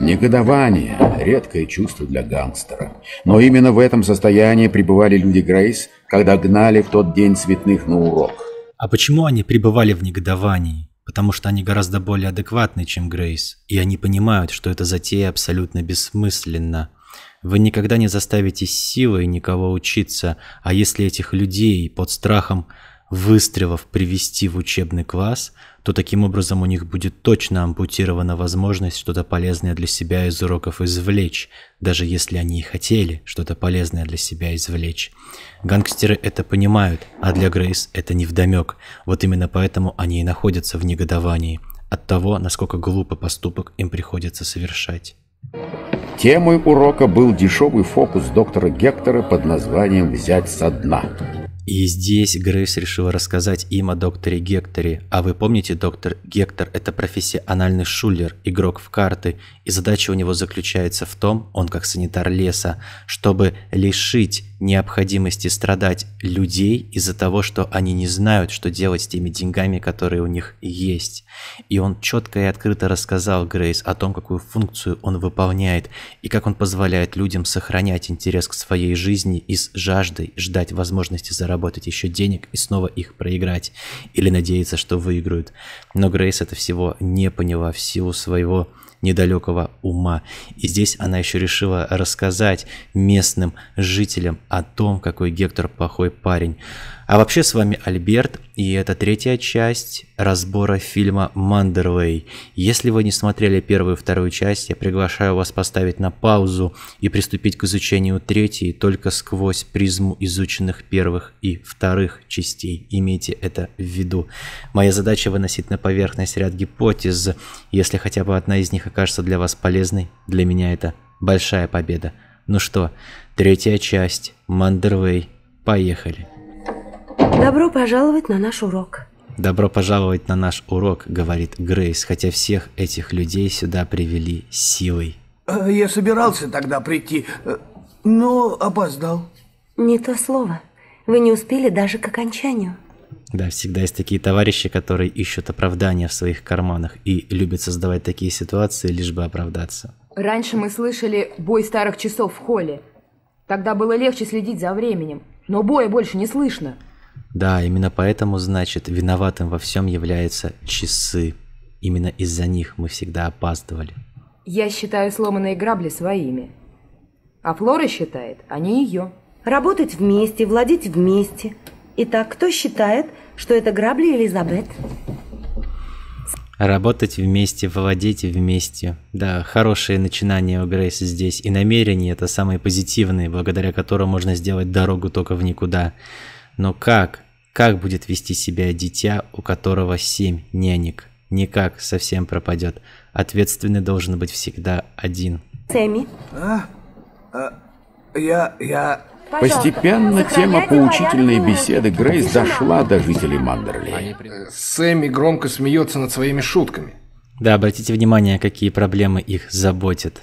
Негодование – редкое чувство для гангстера. Но именно в этом состоянии пребывали люди Грейс, когда гнали в тот день цветных на урок. А почему они пребывали в негодовании? Потому что они гораздо более адекватны, чем Грейс, и они понимают, что эта затея абсолютно бессмысленна. Вы никогда не заставите силой никого учиться, а если этих людей под страхом выстрелов привести в учебный класс – то таким образом у них будет точно ампутирована возможность что-то полезное для себя из уроков извлечь, даже если они и хотели что-то полезное для себя извлечь. Гангстеры это понимают, а для Грейс это невдомек. Вот именно поэтому они и находятся в негодовании от того, насколько глупо поступок им приходится совершать. Темой урока был дешевый фокус доктора Гектора под названием «Взять со дна». И здесь Грейс решила рассказать им о докторе Гекторе. А вы помните, доктор Гектор – это профессиональный шулер, игрок в карты, и задача у него заключается в том, он как санитар леса, чтобы лишить необходимости страдать людей из-за того, что они не знают, что делать с теми деньгами, которые у них есть. И он четко и открыто рассказал Грейс о том, какую функцию он выполняет и как он позволяет людям сохранять интерес к своей жизни и с жаждой ждать возможности заработать еще денег и снова их проиграть или надеяться, что выиграют. Но Грейс это всего не поняла в силу своего недалекого ума. И здесь она еще решила рассказать местным жителям о том, какой Гектор плохой парень. А вообще с вами Альберт, и это третья часть разбора фильма «Мандервей». Если вы не смотрели первую и вторую часть, я приглашаю вас поставить на паузу и приступить к изучению третьей только сквозь призму изученных первых и вторых частей. Имейте это в виду. Моя задача выносить на поверхность ряд гипотез. Если хотя бы одна из них окажется для вас полезной, для меня это большая победа. Ну что, третья часть «Мандервей». Поехали. Добро пожаловать на наш урок. Добро пожаловать на наш урок, говорит Грейс, хотя всех этих людей сюда привели силой. Э, я собирался тогда прийти, э, но опоздал. Не то слово. Вы не успели даже к окончанию. Да, всегда есть такие товарищи, которые ищут оправдания в своих карманах и любят создавать такие ситуации, лишь бы оправдаться. Раньше мы слышали бой старых часов в холле. Тогда было легче следить за временем, но боя больше не слышно. Да, именно поэтому, значит, виноватым во всем являются часы. Именно из-за них мы всегда опаздывали. Я считаю сломанные грабли своими. А Флора считает, они ее. Работать вместе, владеть вместе. Итак, кто считает, что это грабли Элизабет? Работать вместе, владеть вместе. Да, хорошее начинание у Грейс здесь, и намерение это самые позитивные, благодаря которым можно сделать дорогу только в никуда. Но как? Как будет вести себя дитя, у которого семь нянек? Никак, совсем пропадет. Ответственный должен быть всегда один. Сэмми. А? а? Я... я... Пожалуйста, Постепенно тема поучительной беседы Грейс дошла до жителей Мандерли. Сэмми громко смеется над своими шутками. Да, обратите внимание, какие проблемы их заботят.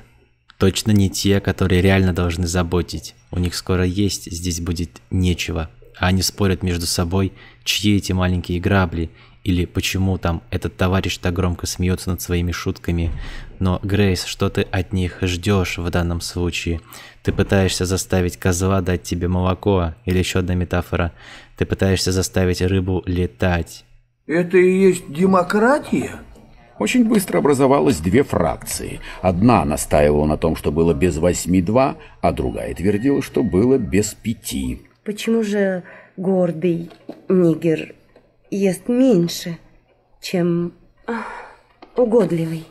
Точно не те, которые реально должны заботить. У них скоро есть, здесь будет нечего а они спорят между собой, чьи эти маленькие грабли, или почему там этот товарищ так громко смеется над своими шутками. Но, Грейс, что ты от них ждешь в данном случае? Ты пытаешься заставить козла дать тебе молоко, или еще одна метафора. Ты пытаешься заставить рыбу летать. Это и есть демократия? Очень быстро образовалось две фракции. Одна настаивала на том, что было без восьми два, а другая твердила, что было без пяти. Почему же гордый нигер ест меньше, чем угодливый?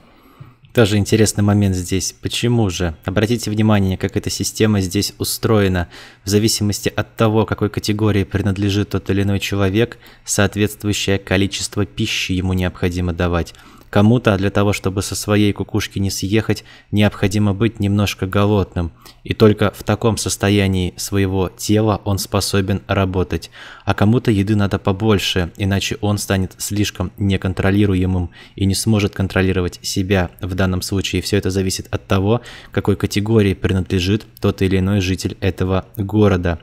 Тоже интересный момент здесь. Почему же? Обратите внимание, как эта система здесь устроена. В зависимости от того, какой категории принадлежит тот или иной человек, соответствующее количество пищи ему необходимо давать. Кому-то для того, чтобы со своей кукушки не съехать, необходимо быть немножко голодным, и только в таком состоянии своего тела он способен работать. А кому-то еды надо побольше, иначе он станет слишком неконтролируемым и не сможет контролировать себя в данном случае. Все это зависит от того, какой категории принадлежит тот или иной житель этого города.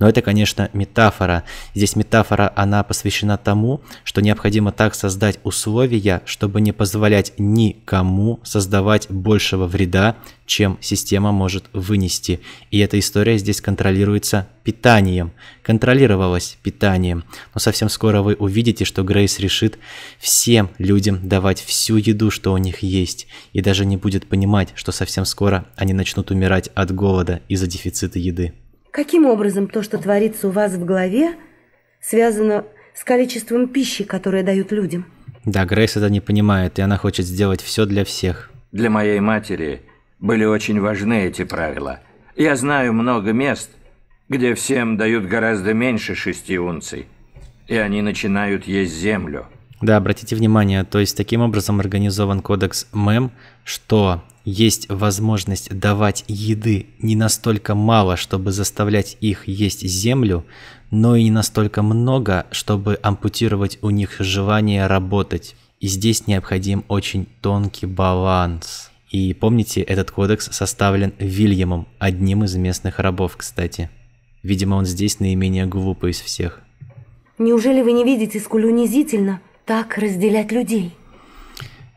Но это, конечно, метафора. Здесь метафора, она посвящена тому, что необходимо так создать условия, чтобы не позволять никому создавать большего вреда, чем система может вынести. И эта история здесь контролируется питанием. Контролировалась питанием. Но совсем скоро вы увидите, что Грейс решит всем людям давать всю еду, что у них есть. И даже не будет понимать, что совсем скоро они начнут умирать от голода из-за дефицита еды. Каким образом то, что творится у вас в голове, связано с количеством пищи, которое дают людям? Да, Грейс это не понимает, и она хочет сделать все для всех. Для моей матери были очень важны эти правила. Я знаю много мест, где всем дают гораздо меньше шести унций, и они начинают есть землю. Да, обратите внимание, то есть таким образом организован кодекс МЭМ, что есть возможность давать еды не настолько мало, чтобы заставлять их есть землю, но и не настолько много, чтобы ампутировать у них желание работать. И здесь необходим очень тонкий баланс. И помните, этот кодекс составлен Вильямом, одним из местных рабов, кстати. Видимо, он здесь наименее глупый из всех. Неужели вы не видите, сколь унизительно так разделять людей?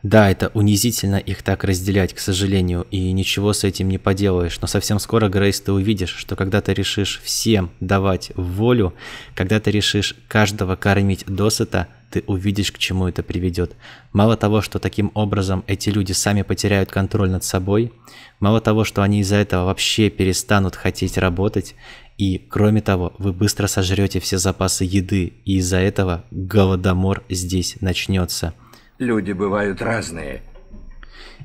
Да, это унизительно их так разделять, к сожалению, и ничего с этим не поделаешь, но совсем скоро, Грейс, ты увидишь, что когда ты решишь всем давать волю, когда ты решишь каждого кормить досыта, ты увидишь, к чему это приведет. Мало того, что таким образом эти люди сами потеряют контроль над собой, мало того, что они из-за этого вообще перестанут хотеть работать, и, кроме того, вы быстро сожрете все запасы еды, и из-за этого голодомор здесь начнется. Люди бывают разные.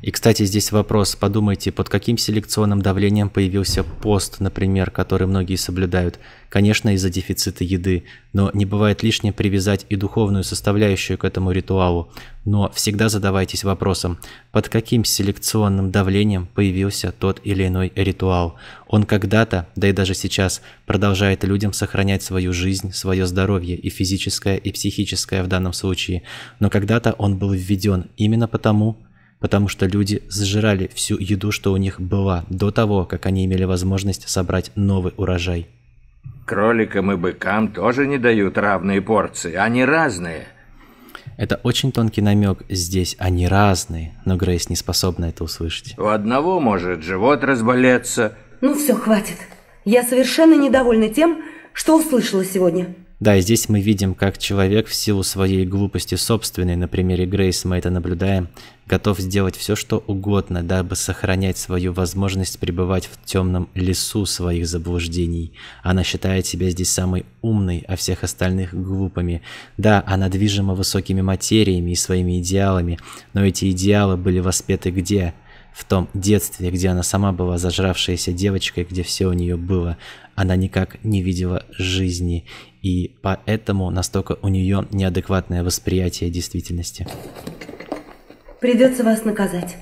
И, кстати, здесь вопрос. Подумайте, под каким селекционным давлением появился пост, например, который многие соблюдают? Конечно, из-за дефицита еды, но не бывает лишним привязать и духовную составляющую к этому ритуалу. Но всегда задавайтесь вопросом, под каким селекционным давлением появился тот или иной ритуал? Он когда-то, да и даже сейчас, продолжает людям сохранять свою жизнь, свое здоровье, и физическое, и психическое в данном случае. Но когда-то он был введен именно потому, потому что люди сжирали всю еду, что у них была, до того, как они имели возможность собрать новый урожай. Кроликам и быкам тоже не дают равные порции, они разные. Это очень тонкий намек, здесь они разные, но Грейс не способна это услышать. У одного может живот разболеться. Ну все, хватит. Я совершенно недовольна тем, что услышала сегодня. Да, и здесь мы видим, как человек в силу своей глупости собственной, на примере Грейс мы это наблюдаем, готов сделать все, что угодно, дабы сохранять свою возможность пребывать в темном лесу своих заблуждений. Она считает себя здесь самой умной, а всех остальных глупыми. Да, она движима высокими материями и своими идеалами, но эти идеалы были воспеты где? В том детстве, где она сама была зажравшейся девочкой, где все у нее было, она никак не видела жизни, и поэтому настолько у нее неадекватное восприятие действительности. Придется вас наказать.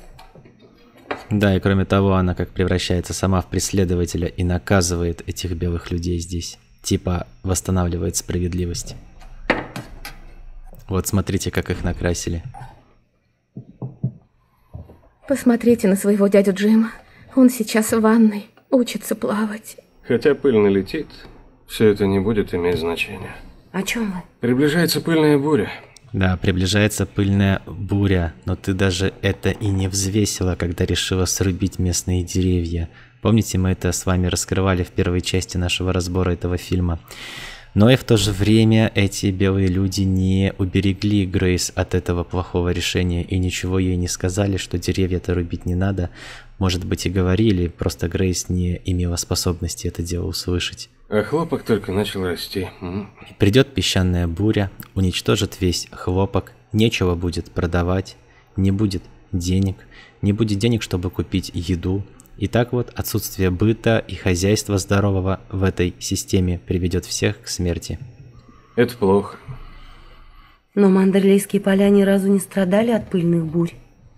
Да, и кроме того, она как превращается сама в преследователя и наказывает этих белых людей здесь. Типа восстанавливает справедливость. Вот смотрите, как их накрасили. Посмотрите на своего дядю Джима. Он сейчас в ванной, учится плавать. Хотя пыль налетит, все это не будет иметь значения. О чем вы? Приближается пыльная буря. Да, приближается пыльная буря, но ты даже это и не взвесила, когда решила срубить местные деревья. Помните, мы это с вами раскрывали в первой части нашего разбора этого фильма. Но и в то же время эти белые люди не уберегли Грейс от этого плохого решения и ничего ей не сказали, что деревья-то рубить не надо. Может быть и говорили, просто Грейс не имела способности это дело услышать. А хлопок только начал расти. Придет песчаная буря, уничтожит весь хлопок, нечего будет продавать, не будет денег, не будет денег, чтобы купить еду. И так вот отсутствие быта и хозяйства здорового в этой системе приведет всех к смерти. Это плохо. Но мандерлейские поля ни разу не страдали от пыльных бурь.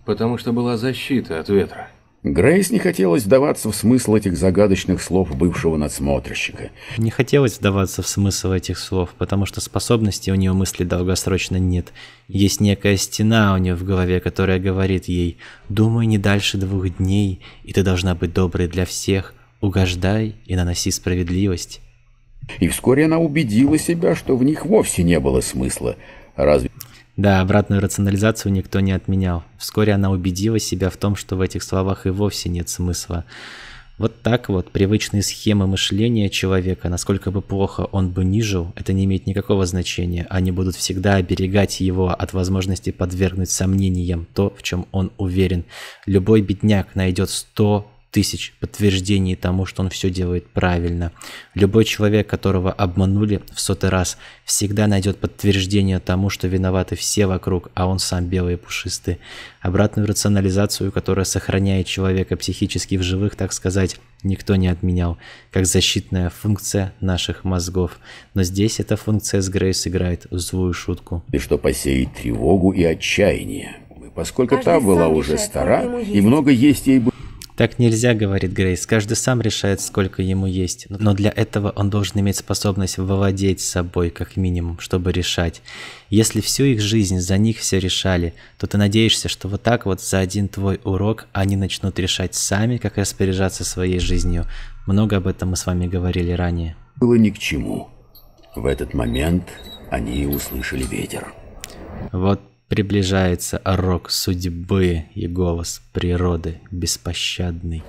Потому что была защита от ветра. Грейс не хотелось вдаваться в смысл этих загадочных слов бывшего надсмотрщика. Не хотелось вдаваться в смысл этих слов, потому что способности у нее мысли долгосрочно нет. Есть некая стена у нее в голове, которая говорит ей «Думай не дальше двух дней, и ты должна быть доброй для всех, угождай и наноси справедливость». И вскоре она убедила себя, что в них вовсе не было смысла. Разве... Да, обратную рационализацию никто не отменял. Вскоре она убедила себя в том, что в этих словах и вовсе нет смысла. Вот так вот, привычные схемы мышления человека, насколько бы плохо он бы ни жил, это не имеет никакого значения. Они будут всегда оберегать его от возможности подвергнуть сомнениям то, в чем он уверен. Любой бедняк найдет сто тысяч подтверждений тому, что он все делает правильно. Любой человек, которого обманули в сотый раз, всегда найдет подтверждение тому, что виноваты все вокруг, а он сам белый и пушистый. Обратную рационализацию, которая сохраняет человека психически в живых, так сказать, никто не отменял, как защитная функция наших мозгов. Но здесь эта функция с Грейс играет злую шутку. И что посеять тревогу и отчаяние. Поскольку Каждый та была уже стара, и много есть ей было «Так нельзя», — говорит Грейс, — «каждый сам решает, сколько ему есть, но для этого он должен иметь способность владеть собой, как минимум, чтобы решать. Если всю их жизнь за них все решали, то ты надеешься, что вот так вот за один твой урок они начнут решать сами, как распоряжаться своей жизнью. Много об этом мы с вами говорили ранее». Было ни к чему. В этот момент они услышали ветер. Вот Приближается орок судьбы и голос природы, беспощадный.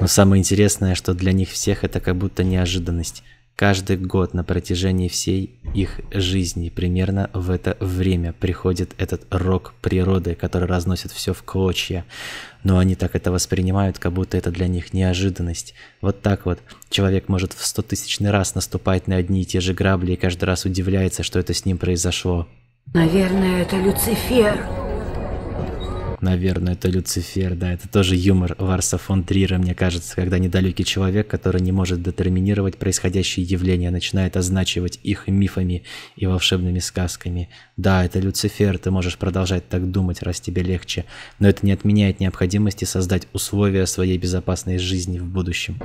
Но самое интересное, что для них всех это как будто неожиданность. Каждый год на протяжении всей их жизни примерно в это время приходит этот рок природы, который разносит все в клочья. Но они так это воспринимают, как будто это для них неожиданность. Вот так вот. Человек может в стотысячный раз наступать на одни и те же грабли и каждый раз удивляется, что это с ним произошло. Наверное, это Люцифер. Наверное, это Люцифер, да, это тоже юмор Варса фон Трира, мне кажется, когда недалекий человек, который не может детерминировать происходящие явления, начинает означивать их мифами и волшебными сказками. Да, это Люцифер, ты можешь продолжать так думать, раз тебе легче, но это не отменяет необходимости создать условия своей безопасной жизни в будущем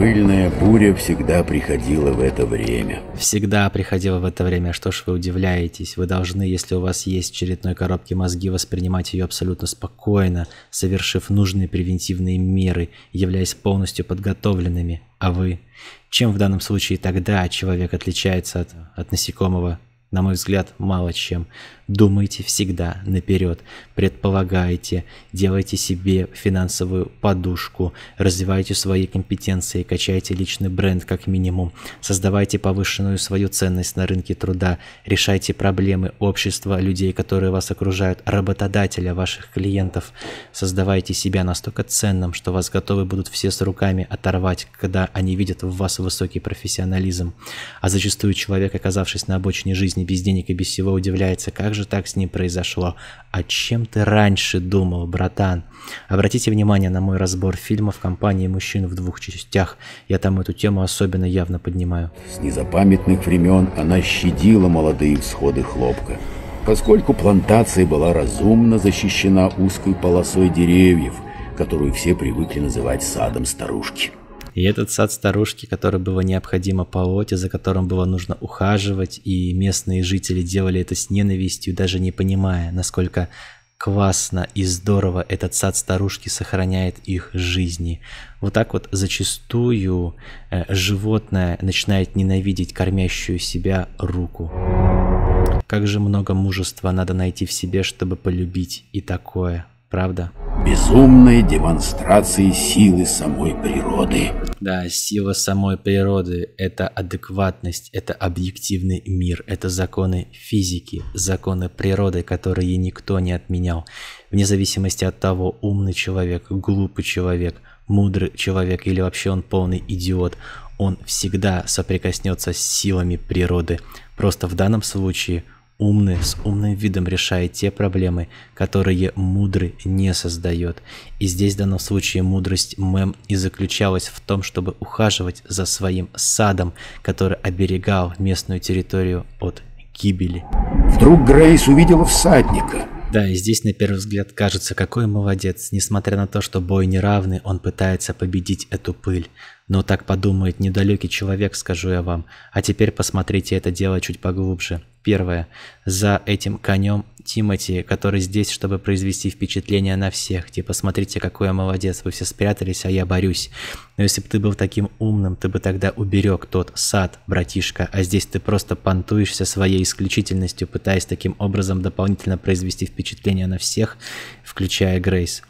пыльная буря всегда приходила в это время. Всегда приходила в это время. Что ж вы удивляетесь? Вы должны, если у вас есть в черепной коробке мозги, воспринимать ее абсолютно спокойно, совершив нужные превентивные меры, являясь полностью подготовленными. А вы? Чем в данном случае тогда человек отличается от, от насекомого? На мой взгляд, мало чем. Думайте всегда наперед предполагаете, делайте себе финансовую подушку, развивайте свои компетенции, качайте личный бренд как минимум, создавайте повышенную свою ценность на рынке труда, решайте проблемы общества, людей, которые вас окружают, работодателя, ваших клиентов, создавайте себя настолько ценным, что вас готовы будут все с руками оторвать, когда они видят в вас высокий профессионализм. А зачастую человек, оказавшись на обочине жизни без денег и без всего, удивляется, как же так с ним произошло, а чем ты раньше думал, братан? Обратите внимание на мой разбор фильма в компании «Мужчин в двух частях». Я там эту тему особенно явно поднимаю. С незапамятных времен она щадила молодые всходы хлопка. Поскольку плантация была разумно защищена узкой полосой деревьев, которую все привыкли называть садом старушки. И этот сад старушки, который было необходимо полоть, и за которым было нужно ухаживать, и местные жители делали это с ненавистью, даже не понимая, насколько классно и здорово этот сад старушки сохраняет их жизни. Вот так вот зачастую э, животное начинает ненавидеть кормящую себя руку. Как же много мужества надо найти в себе, чтобы полюбить и такое, правда? безумной демонстрации силы самой природы. Да, сила самой природы – это адекватность, это объективный мир, это законы физики, законы природы, которые никто не отменял. Вне зависимости от того, умный человек, глупый человек, мудрый человек или вообще он полный идиот, он всегда соприкоснется с силами природы. Просто в данном случае – умный с умным видом решает те проблемы, которые мудрый не создает. И здесь в данном случае мудрость Мем и заключалась в том, чтобы ухаживать за своим садом, который оберегал местную территорию от гибели. Вдруг Грейс увидела всадника. Да, и здесь на первый взгляд кажется, какой молодец. Несмотря на то, что бой неравный, он пытается победить эту пыль. Но так подумает недалекий человек, скажу я вам. А теперь посмотрите это дело чуть поглубже. Первое. За этим конем Тимати, который здесь, чтобы произвести впечатление на всех. Типа, смотрите, какой я молодец, вы все спрятались, а я борюсь. Но если бы ты был таким умным, ты бы тогда уберег тот сад, братишка, а здесь ты просто понтуешься своей исключительностью, пытаясь таким образом дополнительно произвести впечатление на всех включая Грейс.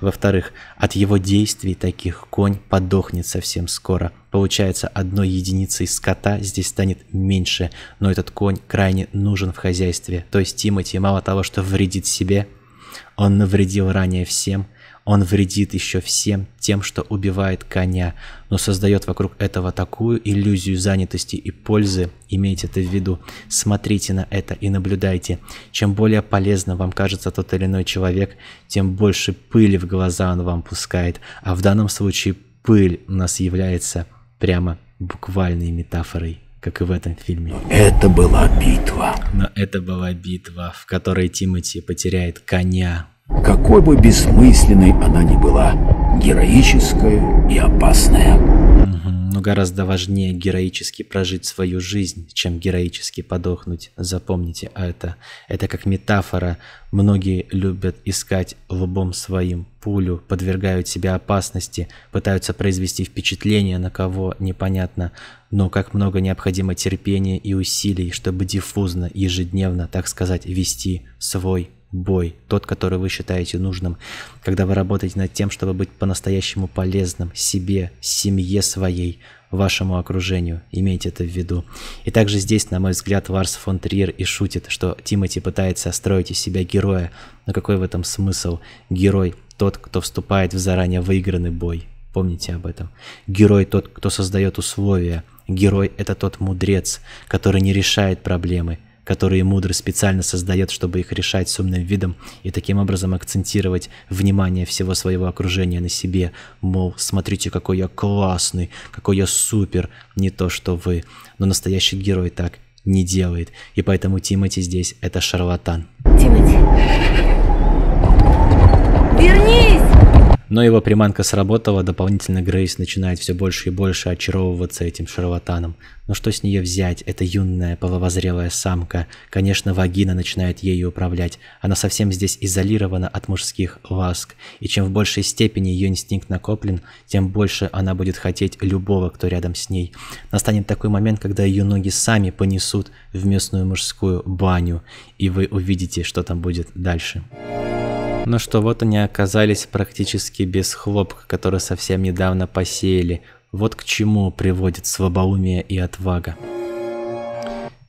Во-вторых, от его действий таких конь подохнет совсем скоро. Получается, одной единицей скота здесь станет меньше, но этот конь крайне нужен в хозяйстве. То есть Тимати мало того, что вредит себе, он навредил ранее всем – он вредит еще всем тем, что убивает коня, но создает вокруг этого такую иллюзию занятости и пользы, имейте это в виду, смотрите на это и наблюдайте. Чем более полезным вам кажется тот или иной человек, тем больше пыли в глаза он вам пускает, а в данном случае пыль у нас является прямо буквальной метафорой как и в этом фильме. Это была битва. Но это была битва, в которой Тимати потеряет коня, какой бы бессмысленной она ни была, героическая и опасная. Но гораздо важнее героически прожить свою жизнь, чем героически подохнуть. Запомните а это. Это как метафора. Многие любят искать лбом своим пулю, подвергают себя опасности, пытаются произвести впечатление на кого, непонятно. Но как много необходимо терпения и усилий, чтобы диффузно, ежедневно, так сказать, вести свой бой, тот, который вы считаете нужным, когда вы работаете над тем, чтобы быть по-настоящему полезным себе, семье своей, вашему окружению. Имейте это в виду. И также здесь, на мой взгляд, Ларс фон Триер и шутит, что Тимати пытается строить из себя героя. Но какой в этом смысл? Герой – тот, кто вступает в заранее выигранный бой. Помните об этом. Герой – тот, кто создает условия. Герой – это тот мудрец, который не решает проблемы – которые Мудр специально создает, чтобы их решать с умным видом и таким образом акцентировать внимание всего своего окружения на себе, мол, смотрите, какой я классный, какой я супер, не то что вы. Но настоящий герой так не делает, и поэтому Тимати здесь это шарлатан. Тимати, вернись! Но его приманка сработала, дополнительно Грейс начинает все больше и больше очаровываться этим шарлатаном. Но что с нее взять? Это юная, половозрелая самка. Конечно, вагина начинает ею управлять. Она совсем здесь изолирована от мужских ласк. И чем в большей степени ее инстинкт накоплен, тем больше она будет хотеть любого, кто рядом с ней. Настанет такой момент, когда ее ноги сами понесут в местную мужскую баню. И вы увидите, что там будет дальше. Дальше. Ну что, вот они оказались практически без хлопка, который совсем недавно посеяли. Вот к чему приводит слабоумие и отвага.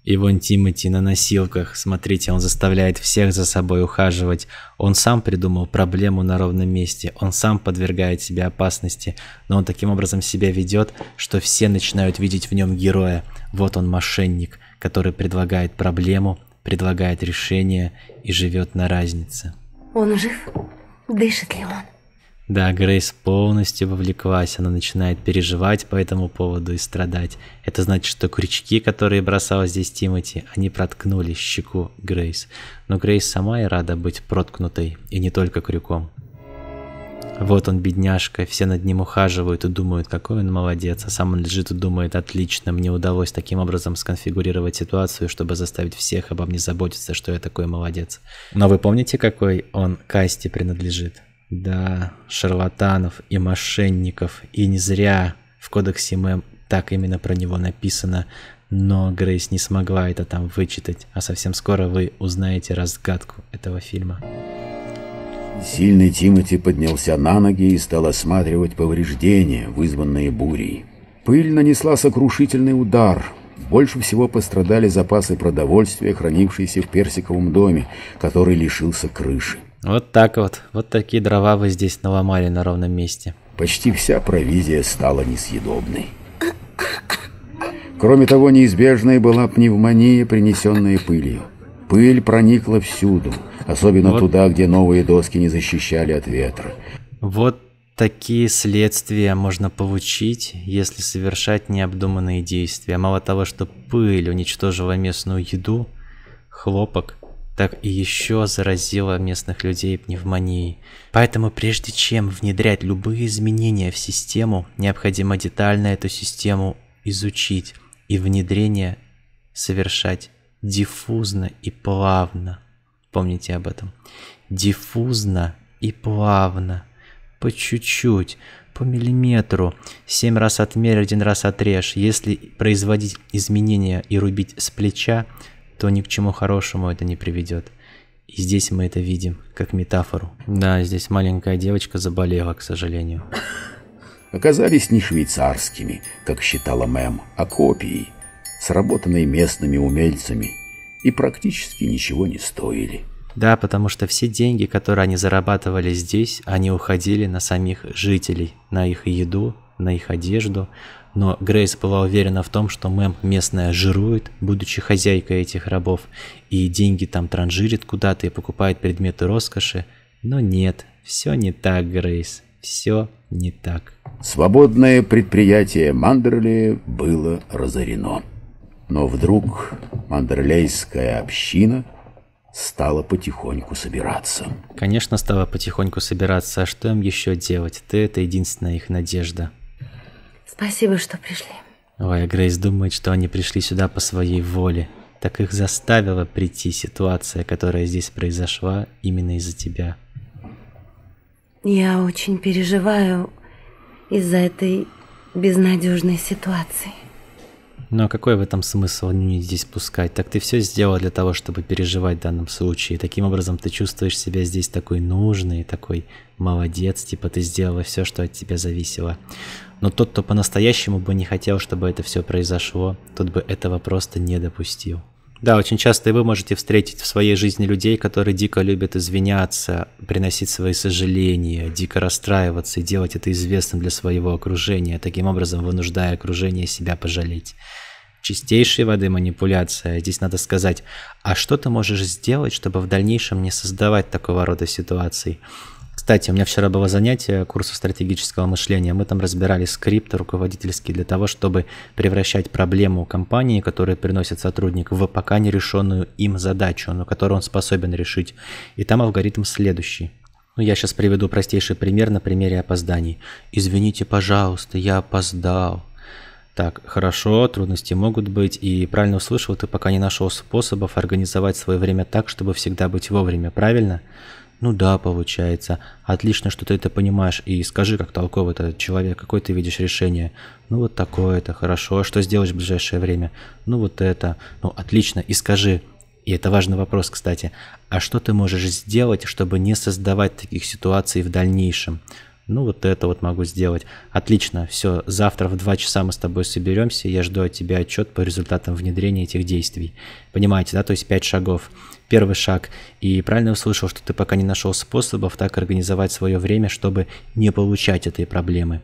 И вон Тимати на носилках. Смотрите, он заставляет всех за собой ухаживать. Он сам придумал проблему на ровном месте. Он сам подвергает себя опасности. Но он таким образом себя ведет, что все начинают видеть в нем героя. Вот он мошенник, который предлагает проблему, предлагает решение и живет на разнице. Он жив? Дышит ли он? Да, Грейс полностью вовлеклась, она начинает переживать по этому поводу и страдать. Это значит, что крючки, которые бросала здесь Тимати, они проткнули щеку Грейс. Но Грейс сама и рада быть проткнутой, и не только крюком. Вот он, бедняжка, все над ним ухаживают и думают, какой он молодец, а сам он лежит и думает, отлично, мне удалось таким образом сконфигурировать ситуацию, чтобы заставить всех обо мне заботиться, что я такой молодец. Но вы помните, какой он касте принадлежит? Да, шарлатанов и мошенников, и не зря в кодексе МЭМ так именно про него написано, но Грейс не смогла это там вычитать, а совсем скоро вы узнаете разгадку этого фильма. Сильный Тимати поднялся на ноги и стал осматривать повреждения, вызванные бурей. Пыль нанесла сокрушительный удар. Больше всего пострадали запасы продовольствия, хранившиеся в персиковом доме, который лишился крыши. Вот так вот. Вот такие дрова вы здесь наломали на ровном месте. Почти вся провизия стала несъедобной. Кроме того, неизбежной была пневмония, принесенная пылью. Пыль проникла всюду, особенно вот. туда, где новые доски не защищали от ветра. Вот такие следствия можно получить, если совершать необдуманные действия. Мало того, что пыль уничтожила местную еду, хлопок, так и еще заразила местных людей пневмонией. Поэтому прежде чем внедрять любые изменения в систему, необходимо детально эту систему изучить и внедрение совершать диффузно и плавно. Помните об этом. Диффузно и плавно. По чуть-чуть, по миллиметру. Семь раз отмерь, один раз отрежь. Если производить изменения и рубить с плеча, то ни к чему хорошему это не приведет. И здесь мы это видим, как метафору. Да, здесь маленькая девочка заболела, к сожалению. Оказались не швейцарскими, как считала мэм, а копией сработанные местными умельцами, и практически ничего не стоили. Да, потому что все деньги, которые они зарабатывали здесь, они уходили на самих жителей, на их еду, на их одежду. Но Грейс была уверена в том, что мэм местная жирует, будучи хозяйкой этих рабов, и деньги там транжирит куда-то и покупает предметы роскоши. Но нет, все не так, Грейс, все не так. Свободное предприятие Мандерли было разорено. Но вдруг мандерлейская община стала потихоньку собираться. Конечно, стала потихоньку собираться. А что им еще делать? Ты — это единственная их надежда. Спасибо, что пришли. Ой, а Грейс думает, что они пришли сюда по своей воле. Так их заставила прийти ситуация, которая здесь произошла именно из-за тебя. Я очень переживаю из-за этой безнадежной ситуации. Но ну, а какой в этом смысл не здесь пускать? Так ты все сделал для того, чтобы переживать в данном случае. Таким образом, ты чувствуешь себя здесь такой нужный, такой молодец, типа ты сделала все, что от тебя зависело. Но тот, кто по-настоящему бы не хотел, чтобы это все произошло, тот бы этого просто не допустил. Да, очень часто и вы можете встретить в своей жизни людей, которые дико любят извиняться, приносить свои сожаления, дико расстраиваться и делать это известным для своего окружения, таким образом вынуждая окружение себя пожалеть чистейшей воды манипуляция. Здесь надо сказать, а что ты можешь сделать, чтобы в дальнейшем не создавать такого рода ситуаций? Кстати, у меня вчера было занятие курса стратегического мышления. Мы там разбирали скрипт руководительский для того, чтобы превращать проблему компании, которую приносит сотрудник, в пока нерешенную им задачу, но которую он способен решить. И там алгоритм следующий. Ну, я сейчас приведу простейший пример на примере опозданий. «Извините, пожалуйста, я опоздал». Так, хорошо, трудности могут быть, и правильно услышал, ты пока не нашел способов организовать свое время так, чтобы всегда быть вовремя, правильно? Ну да, получается. Отлично, что ты это понимаешь, и скажи, как толковый этот человек, какое ты видишь решение. Ну вот такое это хорошо, а что сделаешь в ближайшее время? Ну вот это. Ну отлично, и скажи, и это важный вопрос, кстати, а что ты можешь сделать, чтобы не создавать таких ситуаций в дальнейшем? ну вот это вот могу сделать. Отлично, все, завтра в 2 часа мы с тобой соберемся, я жду от тебя отчет по результатам внедрения этих действий. Понимаете, да, то есть 5 шагов. Первый шаг. И правильно услышал, что ты пока не нашел способов так организовать свое время, чтобы не получать этой проблемы.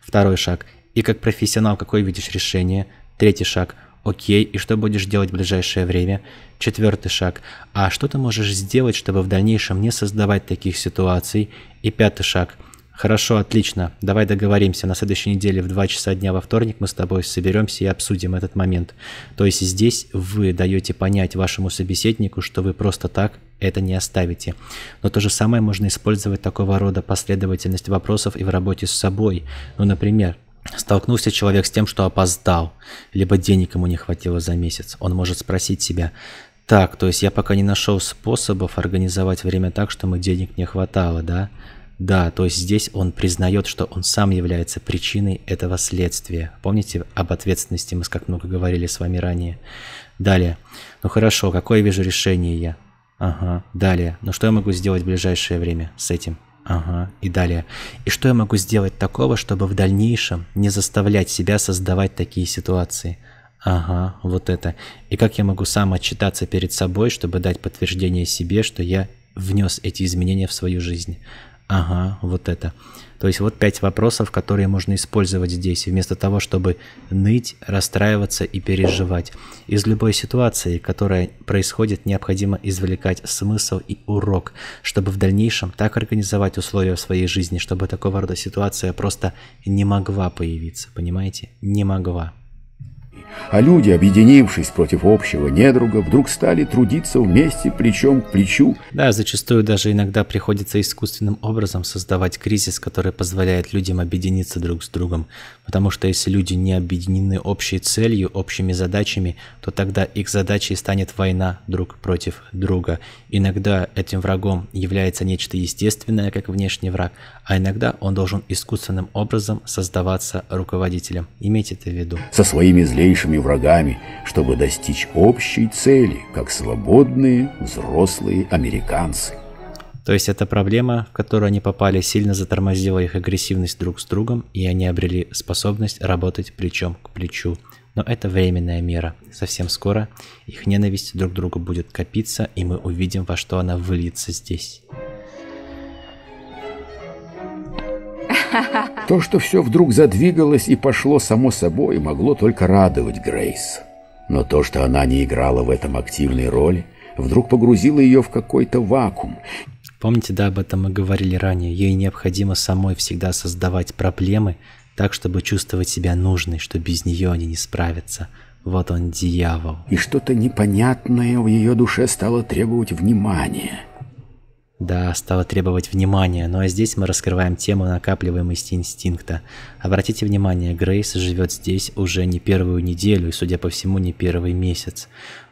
Второй шаг. И как профессионал, какое видишь решение? Третий шаг. Окей, и что будешь делать в ближайшее время? Четвертый шаг. А что ты можешь сделать, чтобы в дальнейшем не создавать таких ситуаций? И пятый шаг – Хорошо, отлично. Давай договоримся. На следующей неделе в 2 часа дня во вторник мы с тобой соберемся и обсудим этот момент. То есть здесь вы даете понять вашему собеседнику, что вы просто так это не оставите. Но то же самое можно использовать такого рода последовательность вопросов и в работе с собой. Ну, например, Столкнулся человек с тем, что опоздал, либо денег ему не хватило за месяц. Он может спросить себя, так, то есть я пока не нашел способов организовать время так, что мы денег не хватало, да? Да, то есть здесь он признает, что он сам является причиной этого следствия. Помните, об ответственности мы как много говорили с вами ранее. Далее. Ну хорошо, какое вижу решение я? Ага. Далее. Ну что я могу сделать в ближайшее время с этим? Ага. И далее. И что я могу сделать такого, чтобы в дальнейшем не заставлять себя создавать такие ситуации? Ага, вот это. И как я могу сам отчитаться перед собой, чтобы дать подтверждение себе, что я внес эти изменения в свою жизнь? ага, вот это. То есть вот пять вопросов, которые можно использовать здесь, вместо того, чтобы ныть, расстраиваться и переживать. Из любой ситуации, которая происходит, необходимо извлекать смысл и урок, чтобы в дальнейшем так организовать условия в своей жизни, чтобы такого рода ситуация просто не могла появиться, понимаете? Не могла а люди, объединившись против общего недруга, вдруг стали трудиться вместе плечом к плечу. Да, зачастую даже иногда приходится искусственным образом создавать кризис, который позволяет людям объединиться друг с другом, потому что если люди не объединены общей целью, общими задачами, то тогда их задачей станет война друг против друга. Иногда этим врагом является нечто естественное, как внешний враг, а иногда он должен искусственным образом создаваться руководителем. Имейте это в виду. Со своими злейшими сильнейшими врагами, чтобы достичь общей цели, как свободные взрослые американцы. То есть эта проблема, в которую они попали, сильно затормозила их агрессивность друг с другом, и они обрели способность работать плечом к плечу. Но это временная мера. Совсем скоро их ненависть друг к другу будет копиться, и мы увидим, во что она выльется здесь. То, что все вдруг задвигалось и пошло само собой, могло только радовать Грейс. Но то, что она не играла в этом активной роли, вдруг погрузило ее в какой-то вакуум. Помните, да, об этом мы говорили ранее. Ей необходимо самой всегда создавать проблемы так, чтобы чувствовать себя нужной, что без нее они не справятся. Вот он, дьявол. И что-то непонятное в ее душе стало требовать внимания да, стало требовать внимания, но ну, а здесь мы раскрываем тему накапливаемости инстинкта. Обратите внимание, Грейс живет здесь уже не первую неделю и, судя по всему, не первый месяц.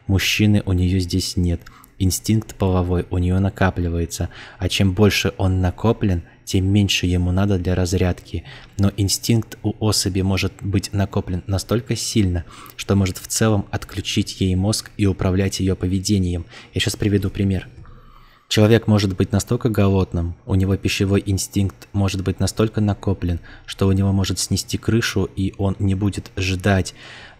Мужчины у нее здесь нет, инстинкт половой у нее накапливается, а чем больше он накоплен, тем меньше ему надо для разрядки. Но инстинкт у особи может быть накоплен настолько сильно, что может в целом отключить ей мозг и управлять ее поведением. Я сейчас приведу пример. Человек может быть настолько голодным, у него пищевой инстинкт может быть настолько накоплен, что у него может снести крышу, и он не будет ждать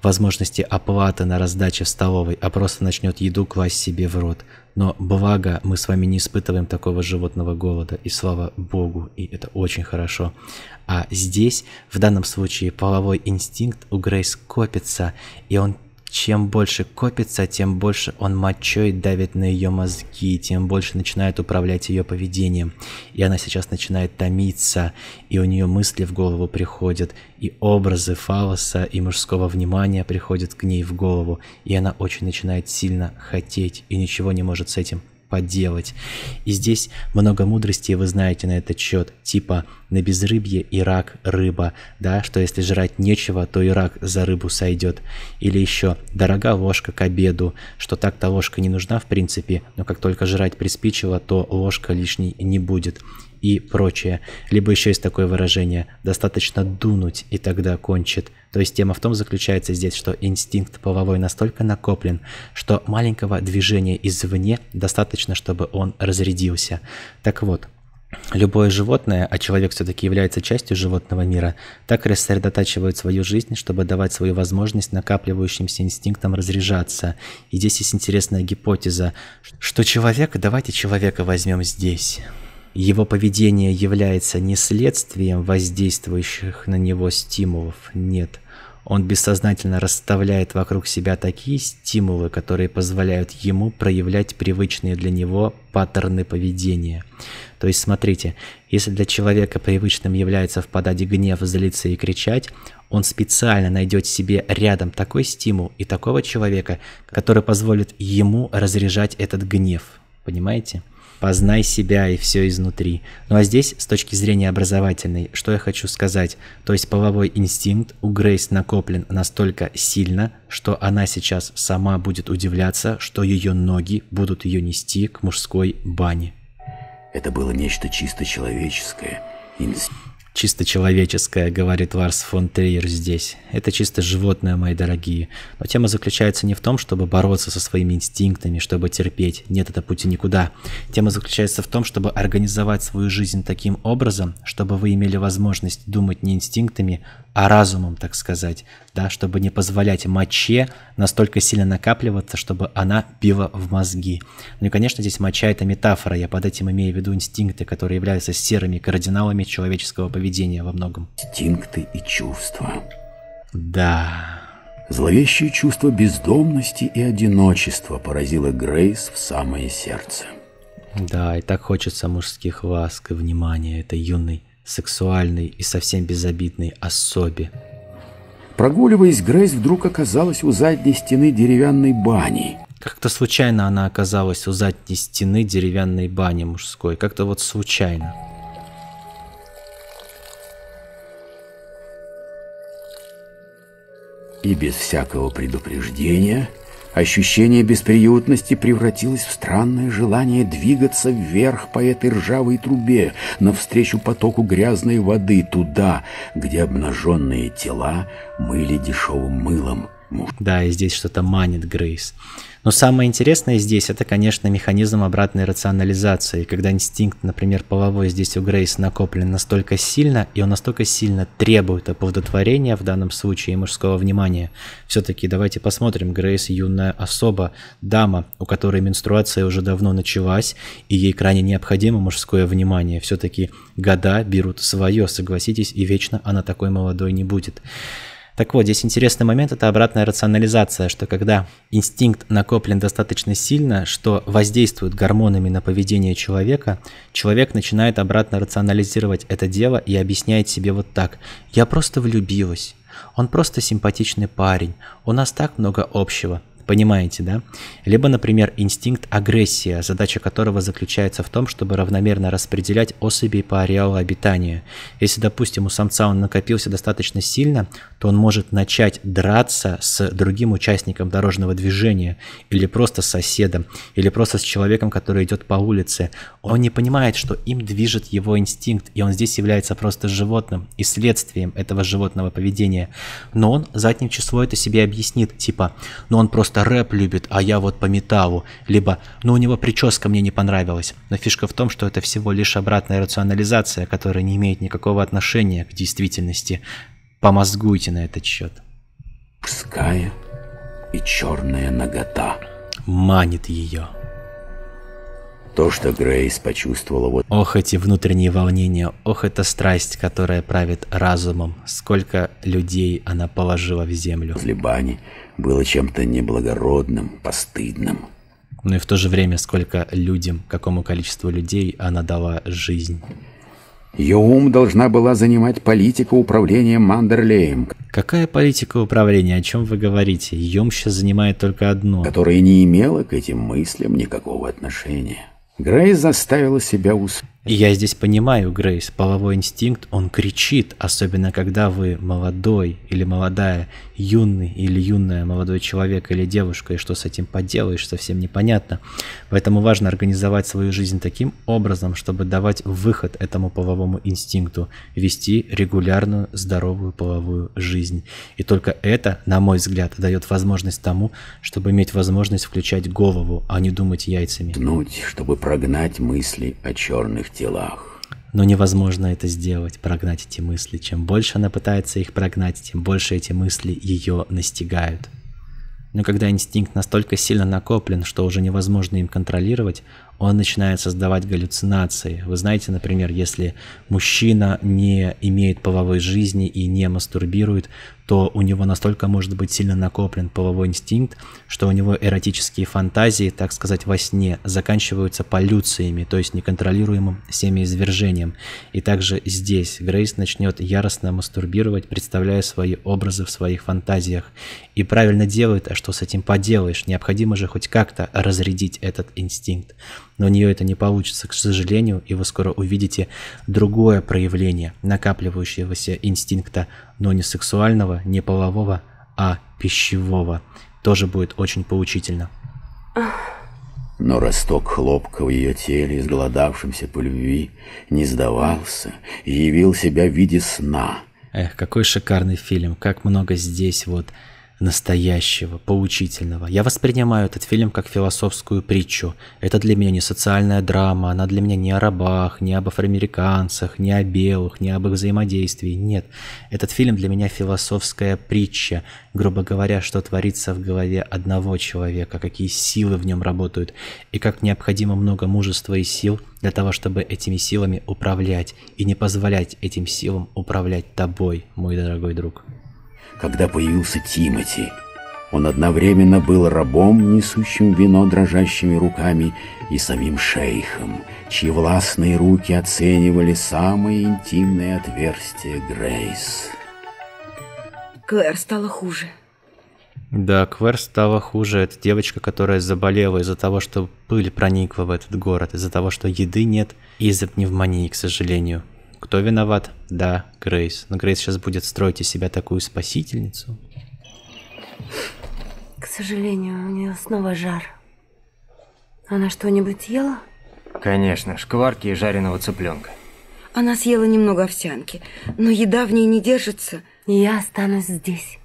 возможности оплаты на раздаче в столовой, а просто начнет еду класть себе в рот. Но благо, мы с вами не испытываем такого животного голода, и слава богу, и это очень хорошо. А здесь, в данном случае, половой инстинкт у Грейс копится, и он чем больше копится, тем больше он мочой давит на ее мозги, тем больше начинает управлять ее поведением. И она сейчас начинает томиться, и у нее мысли в голову приходят, и образы фалоса и мужского внимания приходят к ней в голову, и она очень начинает сильно хотеть, и ничего не может с этим поделать. И здесь много мудрости, вы знаете на этот счет, типа на безрыбье и рак рыба, да, что если жрать нечего, то и рак за рыбу сойдет. Или еще дорога ложка к обеду, что так-то ложка не нужна в принципе, но как только жрать приспичило, то ложка лишней не будет и прочее. Либо еще есть такое выражение «достаточно дунуть, и тогда кончит». То есть тема в том заключается здесь, что инстинкт половой настолько накоплен, что маленького движения извне достаточно, чтобы он разрядился. Так вот, Любое животное, а человек все-таки является частью животного мира, так и рассредотачивает свою жизнь, чтобы давать свою возможность накапливающимся инстинктам разряжаться. И здесь есть интересная гипотеза, что человек, давайте человека возьмем здесь. Его поведение является не следствием воздействующих на него стимулов, нет. Он бессознательно расставляет вокруг себя такие стимулы, которые позволяют ему проявлять привычные для него паттерны поведения. То есть смотрите, если для человека привычным является впадать в гнев, злиться и кричать, он специально найдет себе рядом такой стимул и такого человека, который позволит ему разряжать этот гнев. Понимаете? познай себя и все изнутри. Ну а здесь, с точки зрения образовательной, что я хочу сказать, то есть половой инстинкт у Грейс накоплен настолько сильно, что она сейчас сама будет удивляться, что ее ноги будут ее нести к мужской бане. Это было нечто чисто человеческое, инстинкт чисто человеческое, говорит Варс фон Триер здесь. Это чисто животное, мои дорогие. Но тема заключается не в том, чтобы бороться со своими инстинктами, чтобы терпеть. Нет, это пути никуда. Тема заключается в том, чтобы организовать свою жизнь таким образом, чтобы вы имели возможность думать не инстинктами, а разумом, так сказать. Да, чтобы не позволять моче настолько сильно накапливаться, чтобы она била в мозги. Ну и, конечно, здесь моча – это метафора. Я под этим имею в виду инстинкты, которые являются серыми кардиналами человеческого поведения поведение во многом. Инстинкты и чувства. Да. Зловещее чувство бездомности и одиночества поразило Грейс в самое сердце. Да, и так хочется мужских ласк и внимания этой юной, сексуальной и совсем безобидной особе. Прогуливаясь, Грейс вдруг оказалась у задней стены деревянной бани. Как-то случайно она оказалась у задней стены деревянной бани мужской. Как-то вот случайно. и без всякого предупреждения ощущение бесприютности превратилось в странное желание двигаться вверх по этой ржавой трубе, навстречу потоку грязной воды, туда, где обнаженные тела мыли дешевым мылом. Да, и здесь что-то манит Грейс. Но самое интересное здесь – это, конечно, механизм обратной рационализации, когда инстинкт, например, половой здесь у Грейс накоплен настолько сильно, и он настолько сильно требует оплодотворения, в данном случае мужского внимания. Все-таки давайте посмотрим, Грейс – юная особа, дама, у которой менструация уже давно началась, и ей крайне необходимо мужское внимание. Все-таки года берут свое, согласитесь, и вечно она такой молодой не будет. Так вот, здесь интересный момент – это обратная рационализация, что когда инстинкт накоплен достаточно сильно, что воздействует гормонами на поведение человека, человек начинает обратно рационализировать это дело и объясняет себе вот так «я просто влюбилась». Он просто симпатичный парень, у нас так много общего. Понимаете, да? Либо, например, инстинкт агрессия, задача которого заключается в том, чтобы равномерно распределять особей по ареалу обитания. Если, допустим, у самца он накопился достаточно сильно, то он может начать драться с другим участником дорожного движения, или просто с соседом, или просто с человеком, который идет по улице. Он не понимает, что им движет его инстинкт, и он здесь является просто животным и следствием этого животного поведения. Но он задним числом это себе объяснит, типа, но «Ну, он просто просто рэп любит, а я вот по металлу. Либо, ну у него прическа мне не понравилась. Но фишка в том, что это всего лишь обратная рационализация, которая не имеет никакого отношения к действительности. Помозгуйте на этот счет. Пуская и черная нагота. Манит ее. То, что Грейс почувствовала вот... Ох, эти внутренние волнения, ох, эта страсть, которая правит разумом. Сколько людей она положила в землю. Возле бани, было чем-то неблагородным, постыдным. Ну и в то же время, сколько людям, какому количеству людей она дала жизнь. Ее ум должна была занимать политика управления Мандерлеем. Какая политика управления? О чем вы говорите? Ее ум сейчас занимает только одно. Которая не имела к этим мыслям никакого отношения. Грей заставила себя усыпить. И я здесь понимаю, Грейс, половой инстинкт, он кричит, особенно когда вы молодой или молодая, юный или юная молодой человек или девушка, и что с этим поделаешь, совсем непонятно. Поэтому важно организовать свою жизнь таким образом, чтобы давать выход этому половому инстинкту, вести регулярную здоровую половую жизнь. И только это, на мой взгляд, дает возможность тому, чтобы иметь возможность включать голову, а не думать яйцами. Тнуть, чтобы прогнать мысли о черных телах. Но невозможно это сделать, прогнать эти мысли. Чем больше она пытается их прогнать, тем больше эти мысли ее настигают. Но когда инстинкт настолько сильно накоплен, что уже невозможно им контролировать, он начинает создавать галлюцинации. Вы знаете, например, если мужчина не имеет половой жизни и не мастурбирует, то у него настолько может быть сильно накоплен половой инстинкт, что у него эротические фантазии, так сказать, во сне заканчиваются полюциями, то есть неконтролируемым всеми извержением. И также здесь Грейс начнет яростно мастурбировать, представляя свои образы в своих фантазиях. И правильно делает, а что с этим поделаешь? Необходимо же хоть как-то разрядить этот инстинкт но у нее это не получится, к сожалению, и вы скоро увидите другое проявление накапливающегося инстинкта, но не сексуального, не полового, а пищевого. Тоже будет очень поучительно. Но росток хлопка в ее теле, изголодавшимся по любви, не сдавался и явил себя в виде сна. Эх, какой шикарный фильм, как много здесь вот настоящего, поучительного. Я воспринимаю этот фильм как философскую притчу. Это для меня не социальная драма, она для меня не о рабах, не об афроамериканцах, не о белых, не об их взаимодействии. Нет, этот фильм для меня философская притча, грубо говоря, что творится в голове одного человека, какие силы в нем работают, и как необходимо много мужества и сил для того, чтобы этими силами управлять, и не позволять этим силам управлять тобой, мой дорогой друг когда появился Тимати. Он одновременно был рабом, несущим вино дрожащими руками, и самим шейхом, чьи властные руки оценивали самые интимные отверстия Грейс. Клэр стала хуже. Да, Клэр стала хуже. Это девочка, которая заболела из-за того, что пыль проникла в этот город, из-за того, что еды нет, и из-за пневмонии, к сожалению. Кто виноват? Да, Грейс. Но Грейс сейчас будет строить из себя такую спасительницу. К сожалению, у нее снова жар. Она что-нибудь ела? Конечно, шкварки и жареного цыпленка. Она съела немного овсянки, но еда в ней не держится. Я останусь здесь,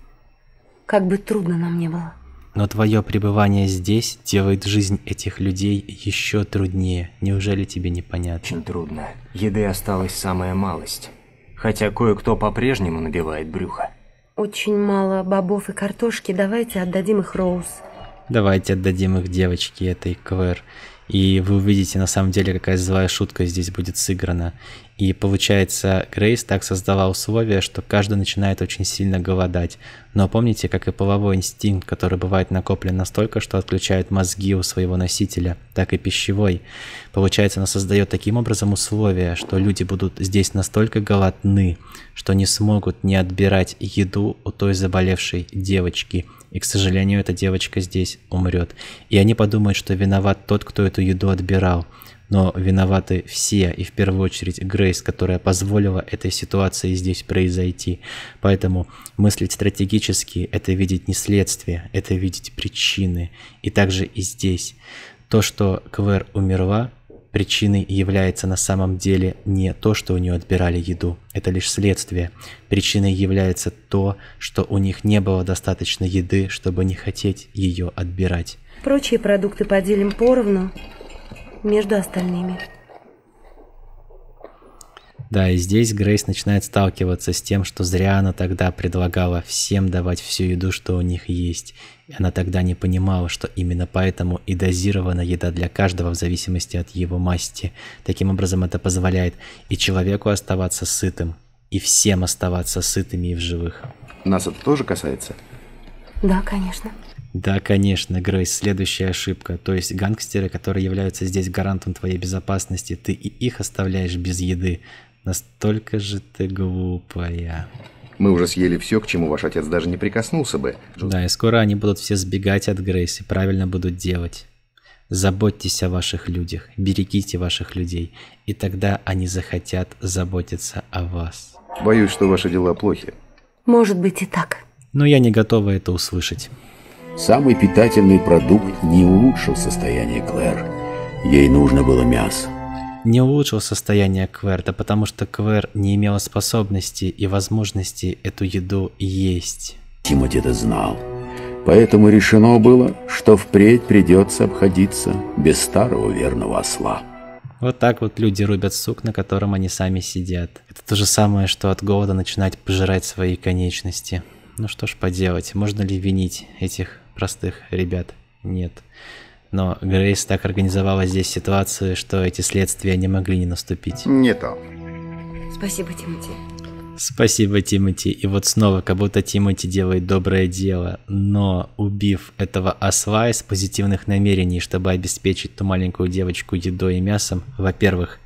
как бы трудно нам не было. Но твое пребывание здесь делает жизнь этих людей еще труднее. Неужели тебе не понятно? Очень трудно. Еды осталась самая малость. Хотя кое-кто по-прежнему набивает брюхо. Очень мало бобов и картошки, давайте отдадим их Роуз. Давайте отдадим их девочке этой Квер И вы увидите на самом деле, какая злая шутка здесь будет сыграна. И получается, Грейс так создала условия, что каждый начинает очень сильно голодать. Но помните, как и половой инстинкт, который бывает накоплен настолько, что отключает мозги у своего носителя, так и пищевой. Получается, она создает таким образом условия, что люди будут здесь настолько голодны, что не смогут не отбирать еду у той заболевшей девочки. И, к сожалению, эта девочка здесь умрет. И они подумают, что виноват тот, кто эту еду отбирал но виноваты все, и в первую очередь Грейс, которая позволила этой ситуации здесь произойти. Поэтому мыслить стратегически – это видеть не следствие, это видеть причины. И также и здесь. То, что Квер умерла, причиной является на самом деле не то, что у нее отбирали еду, это лишь следствие. Причиной является то, что у них не было достаточно еды, чтобы не хотеть ее отбирать. Прочие продукты поделим поровну, между остальными. Да, и здесь Грейс начинает сталкиваться с тем, что зря она тогда предлагала всем давать всю еду, что у них есть. И она тогда не понимала, что именно поэтому и дозирована еда для каждого в зависимости от его масти. Таким образом, это позволяет и человеку оставаться сытым, и всем оставаться сытыми и в живых. Нас это тоже касается? Да, конечно. Да, конечно, Грейс, следующая ошибка. То есть гангстеры, которые являются здесь гарантом твоей безопасности, ты и их оставляешь без еды. Настолько же ты глупая. Мы уже съели все, к чему ваш отец даже не прикоснулся бы. Да, и скоро они будут все сбегать от Грейс и правильно будут делать. Заботьтесь о ваших людях, берегите ваших людей, и тогда они захотят заботиться о вас. Боюсь, что ваши дела плохи. Может быть и так. Но я не готова это услышать. Самый питательный продукт не улучшил состояние Клэр. Ей нужно было мясо. Не улучшил состояние Клэр, да потому что Клэр не имела способности и возможности эту еду есть. Тимоти это знал. Поэтому решено было, что впредь придется обходиться без старого верного осла. Вот так вот люди рубят сук, на котором они сами сидят. Это то же самое, что от голода начинать пожирать свои конечности. Ну что ж поделать, можно ли винить этих простых ребят нет. Но Грейс так организовала здесь ситуацию, что эти следствия не могли не наступить. Не то. Спасибо, Тимати. Спасибо, Тимати. И вот снова, как будто Тимати делает доброе дело, но убив этого осла из позитивных намерений, чтобы обеспечить ту маленькую девочку едой и мясом, во-первых,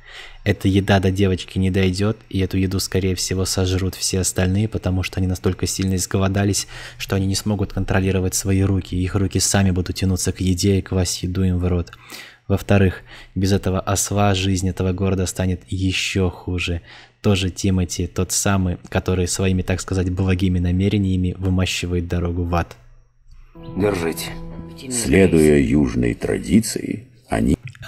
эта еда до девочки не дойдет, и эту еду, скорее всего, сожрут все остальные, потому что они настолько сильно изголодались, что они не смогут контролировать свои руки, их руки сами будут тянуться к еде и квасть еду им в рот. Во-вторых, без этого осва жизнь этого города станет еще хуже. Тоже Тимати, тот самый, который своими, так сказать, благими намерениями вымащивает дорогу в ад. Держите. Следуя южной традиции,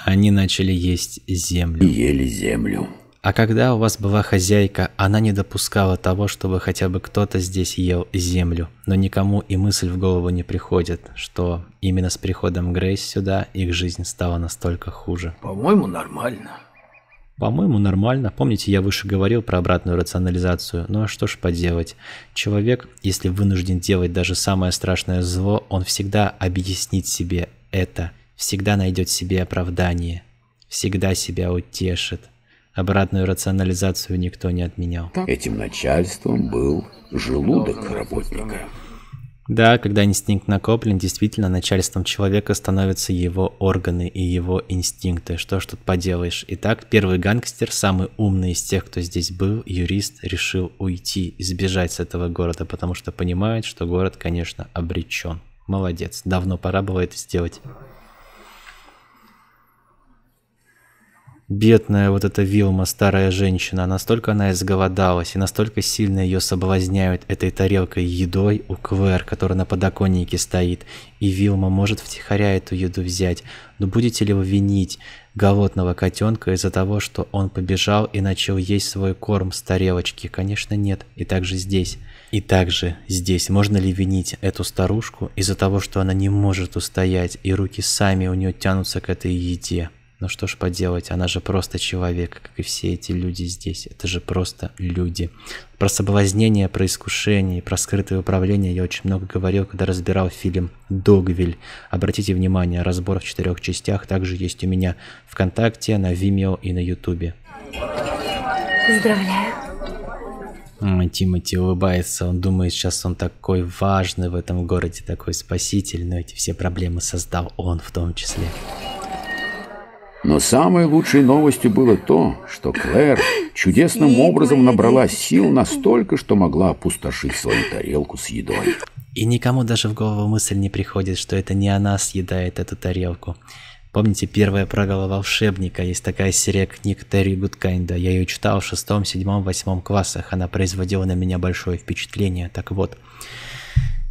они начали есть землю. ели землю. А когда у вас была хозяйка, она не допускала того, чтобы хотя бы кто-то здесь ел землю. Но никому и мысль в голову не приходит, что именно с приходом Грейс сюда их жизнь стала настолько хуже. По-моему, нормально. По-моему, нормально. Помните, я выше говорил про обратную рационализацию. Ну а что ж поделать? Человек, если вынужден делать даже самое страшное зло, он всегда объяснит себе это – всегда найдет себе оправдание, всегда себя утешит. Обратную рационализацию никто не отменял. Этим начальством был желудок работника. Да, когда инстинкт накоплен, действительно начальством человека становятся его органы и его инстинкты. Что ж тут поделаешь. Итак, первый гангстер, самый умный из тех, кто здесь был, юрист, решил уйти, избежать с этого города, потому что понимает, что город, конечно, обречен. Молодец, давно пора было это сделать. Бедная вот эта Вилма, старая женщина, настолько она изголодалась, и настолько сильно ее соблазняют этой тарелкой едой у Квер, которая на подоконнике стоит, и Вилма может втихаря эту еду взять. Но будете ли вы винить голодного котенка из-за того, что он побежал и начал есть свой корм с тарелочки? Конечно нет, и также здесь. И также здесь можно ли винить эту старушку из-за того, что она не может устоять, и руки сами у нее тянутся к этой еде? Ну что ж поделать, она же просто человек, как и все эти люди здесь. Это же просто люди. Про соблазнение, про искушение, про скрытое управление я очень много говорил, когда разбирал фильм «Догвиль». Обратите внимание, разбор в четырех частях также есть у меня ВКонтакте, на Vimeo и на Ютубе. Поздравляю. Тимати улыбается, он думает, сейчас он такой важный в этом городе, такой спаситель, но эти все проблемы создал он в том числе. Но самой лучшей новостью было то, что Клэр чудесным образом набрала сил настолько, что могла опустошить свою тарелку с едой. И никому даже в голову мысль не приходит, что это не она съедает эту тарелку. Помните первое правило волшебника? Есть такая серия книг Терри Гудкайнда. Я ее читал в шестом, седьмом, восьмом классах. Она производила на меня большое впечатление. Так вот,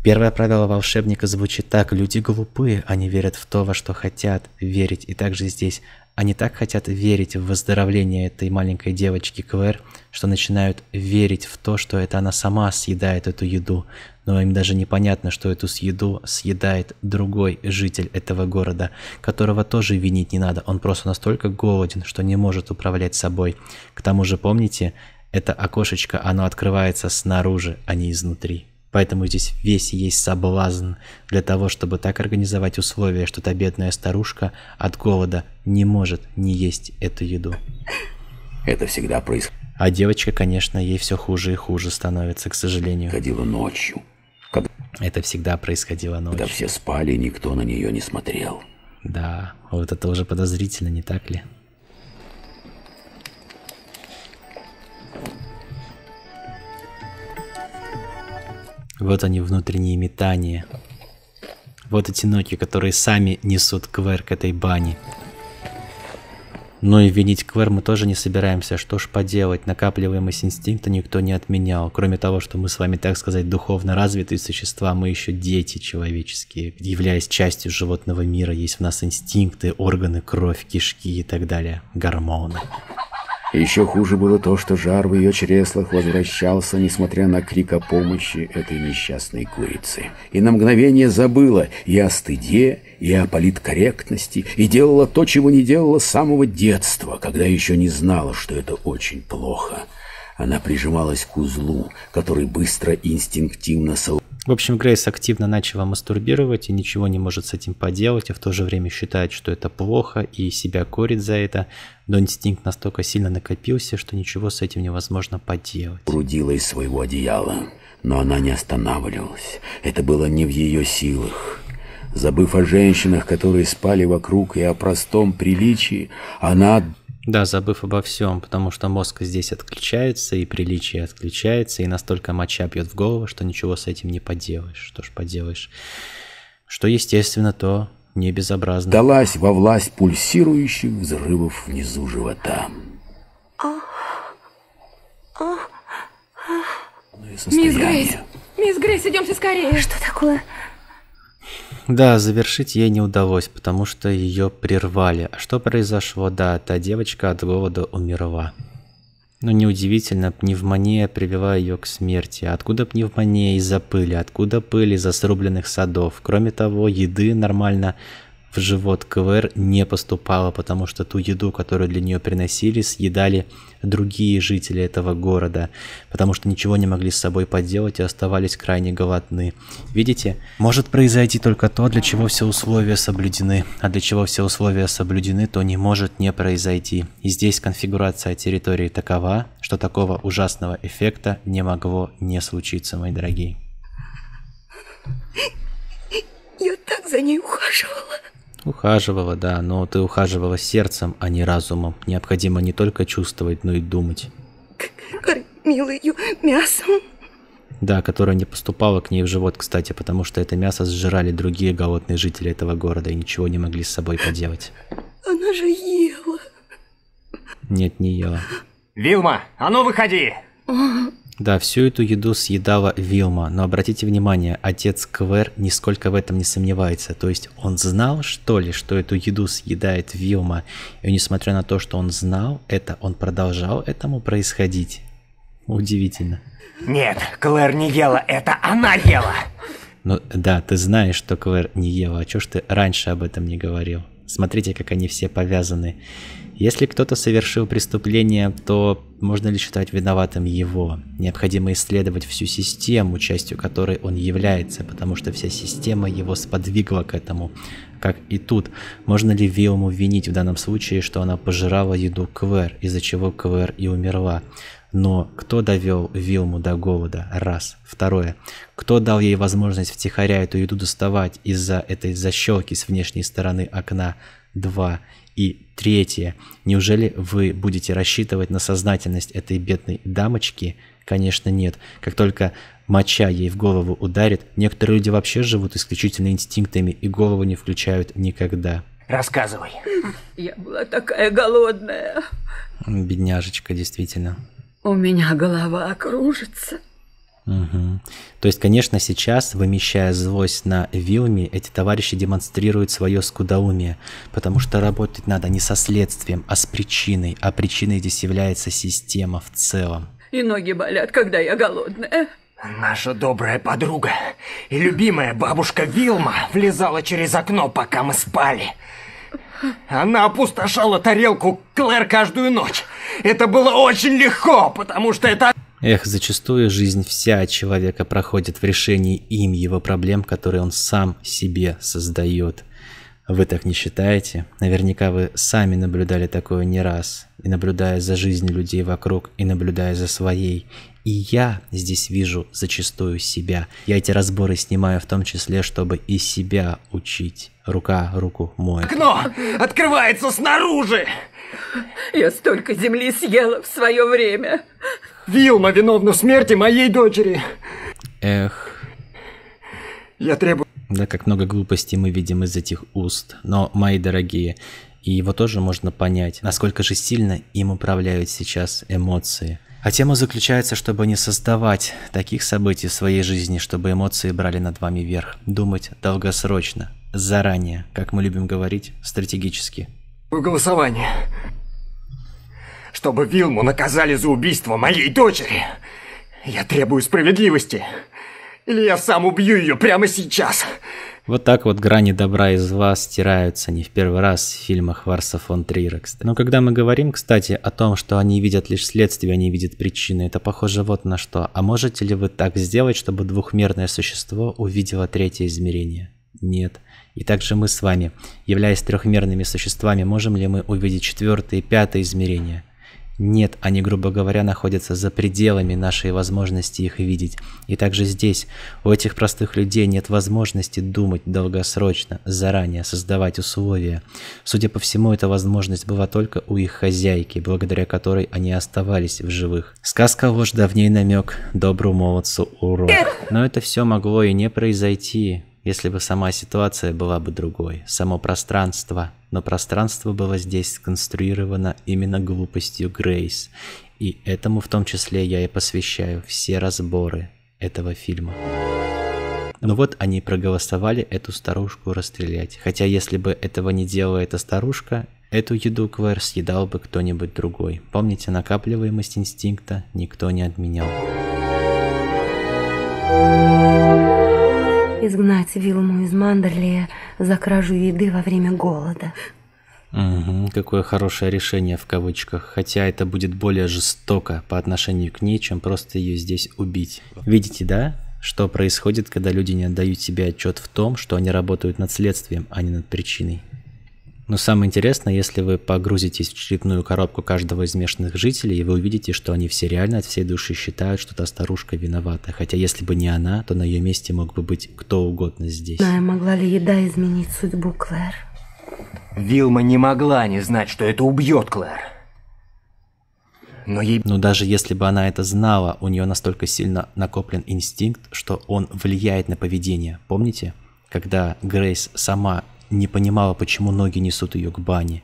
Первое правило волшебника звучит так. Люди глупые, они верят в то, во что хотят верить. И также здесь они так хотят верить в выздоровление этой маленькой девочки Квер, что начинают верить в то, что это она сама съедает эту еду, но им даже непонятно, что эту съеду съедает другой житель этого города, которого тоже винить не надо, он просто настолько голоден, что не может управлять собой. К тому же, помните, это окошечко, оно открывается снаружи, а не изнутри. Поэтому здесь весь есть соблазн для того, чтобы так организовать условия, что та бедная старушка от голода не может не есть эту еду. Это всегда происходит. А девочка, конечно, ей все хуже и хуже становится, к сожалению. Ходила ночью. Когда... Это всегда происходило ночью. Когда все спали, никто на нее не смотрел. Да, вот это уже подозрительно, не так ли? Вот они, внутренние метания. Вот эти ноги, которые сами несут Квер к этой бане. Но и винить Квер мы тоже не собираемся. Что ж поделать, накапливаемость инстинкта никто не отменял. Кроме того, что мы с вами, так сказать, духовно развитые существа, мы еще дети человеческие. Являясь частью животного мира, есть в нас инстинкты, органы, кровь, кишки и так далее, гормоны. Еще хуже было то, что жар в ее чреслах возвращался, несмотря на крик о помощи этой несчастной курицы. И на мгновение забыла и о стыде, и о политкорректности, и делала то, чего не делала с самого детства, когда еще не знала, что это очень плохо. Она прижималась к узлу, который быстро инстинктивно сообщил. В общем, Грейс активно начала мастурбировать и ничего не может с этим поделать, а в то же время считает, что это плохо и себя корит за это, но инстинкт настолько сильно накопился, что ничего с этим невозможно поделать. Прудила из своего одеяла, но она не останавливалась. Это было не в ее силах. Забыв о женщинах, которые спали вокруг, и о простом приличии, она да, забыв обо всем, потому что мозг здесь отключается, и приличие отключается, и настолько моча бьет в голову, что ничего с этим не поделаешь. Что ж поделаешь. Что, естественно, то не безобразно. Далась во власть пульсирующих взрывов внизу живота. Мисс Грейс, мисс Грейс, идемте скорее. Что такое? Да, завершить ей не удалось, потому что ее прервали. А что произошло? Да, та девочка от голода умерла. ну, неудивительно, пневмония привела ее к смерти. А откуда пневмония из-за пыли? Откуда пыль из-за срубленных садов? Кроме того, еды нормально в живот КВР не поступало, потому что ту еду, которую для нее приносили, съедали другие жители этого города, потому что ничего не могли с собой поделать и оставались крайне голодны. Видите, может произойти только то, для чего все условия соблюдены, а для чего все условия соблюдены, то не может не произойти. И здесь конфигурация территории такова, что такого ужасного эффекта не могло не случиться, мои дорогие. Я так за ней ухаживала. Ухаживала, да, но ты ухаживала сердцем, а не разумом. Необходимо не только чувствовать, но и думать. Кормила ее мясом. Да, которое не поступало к ней в живот, кстати, потому что это мясо сжирали другие голодные жители этого города и ничего не могли с собой поделать. Она же ела. Нет, не ела. Вилма, а ну выходи! А, да, всю эту еду съедала Вилма, но обратите внимание, отец Квер нисколько в этом не сомневается. То есть он знал, что ли, что эту еду съедает Вилма, и несмотря на то, что он знал это, он продолжал этому происходить. Удивительно. Нет, Клэр не ела, это она ела. Ну да, ты знаешь, что Клэр не ела, а чё ж ты раньше об этом не говорил? Смотрите, как они все повязаны. Если кто-то совершил преступление, то можно ли считать виноватым его? Необходимо исследовать всю систему, частью которой он является, потому что вся система его сподвигла к этому, как и тут. Можно ли Вилму винить в данном случае, что она пожирала еду Квер, из-за чего Квер и умерла? Но кто довел Вилму до голода? Раз. Второе. Кто дал ей возможность втихаря эту еду доставать из-за этой защелки с внешней стороны окна? Два. И третье. Неужели вы будете рассчитывать на сознательность этой бедной дамочки? Конечно, нет. Как только моча ей в голову ударит, некоторые люди вообще живут исключительно инстинктами и голову не включают никогда. Рассказывай. Я была такая голодная. Бедняжечка, действительно. У меня голова кружится. Угу. То есть, конечно, сейчас, вымещая злость на Вилме, эти товарищи демонстрируют свое скудоумие, потому что работать надо не со следствием, а с причиной, а причиной здесь является система в целом. И ноги болят, когда я голодная. Наша добрая подруга и любимая бабушка Вилма влезала через окно, пока мы спали. Она опустошала тарелку Клэр каждую ночь. Это было очень легко, потому что это... Эх, зачастую жизнь вся человека проходит в решении им его проблем, которые он сам себе создает. Вы так не считаете? Наверняка вы сами наблюдали такое не раз, и наблюдая за жизнью людей вокруг, и наблюдая за своей. И я здесь вижу зачастую себя. Я эти разборы снимаю в том числе, чтобы и себя учить. Рука руку мой. Окно открывается снаружи! Я столько земли съела в свое время. Вилма виновна в смерти моей дочери. Эх. Я требую... Да, как много глупостей мы видим из этих уст. Но, мои дорогие, и его тоже можно понять, насколько же сильно им управляют сейчас эмоции. А тема заключается, чтобы не создавать таких событий в своей жизни, чтобы эмоции брали над вами верх. Думать долгосрочно, заранее, как мы любим говорить, стратегически. Голосование чтобы Вилму наказали за убийство моей дочери. Я требую справедливости. Или я сам убью ее прямо сейчас. Вот так вот грани добра из вас стираются не в первый раз в фильмах Варса фон Триера, кстати. Но когда мы говорим, кстати, о том, что они видят лишь следствие, они видят причины, это похоже вот на что. А можете ли вы так сделать, чтобы двухмерное существо увидело третье измерение? Нет. И также мы с вами, являясь трехмерными существами, можем ли мы увидеть четвертое и пятое измерения? Нет, они, грубо говоря, находятся за пределами нашей возможности их видеть. И также здесь у этих простых людей нет возможности думать долгосрочно, заранее создавать условия. Судя по всему, эта возможность была только у их хозяйки, благодаря которой они оставались в живых. Сказка ложь давней намек, добру молодцу урок. Но это все могло и не произойти, если бы сама ситуация была бы другой, само пространство, но пространство было здесь сконструировано именно глупостью Грейс, и этому в том числе я и посвящаю все разборы этого фильма. Ну вот они проголосовали эту старушку расстрелять. Хотя если бы этого не делала эта старушка, эту еду Клэр съедал бы кто-нибудь другой. Помните, накапливаемость инстинкта никто не отменял изгнать Вилму из Мандерлия за кражу еды во время голода. Угу, какое хорошее решение в кавычках, хотя это будет более жестоко по отношению к ней, чем просто ее здесь убить. Видите, да, что происходит, когда люди не отдают себе отчет в том, что они работают над следствием, а не над причиной. Но самое интересное, если вы погрузитесь в черепную коробку каждого из местных жителей, и вы увидите, что они все реально от всей души считают, что та старушка виновата. Хотя если бы не она, то на ее месте мог бы быть кто угодно здесь. Знаю, могла ли еда изменить судьбу Клэр? Вилма не могла не знать, что это убьет Клэр. Но ей... Но даже если бы она это знала, у нее настолько сильно накоплен инстинкт, что он влияет на поведение. Помните? Когда Грейс сама не понимала, почему ноги несут ее к бане.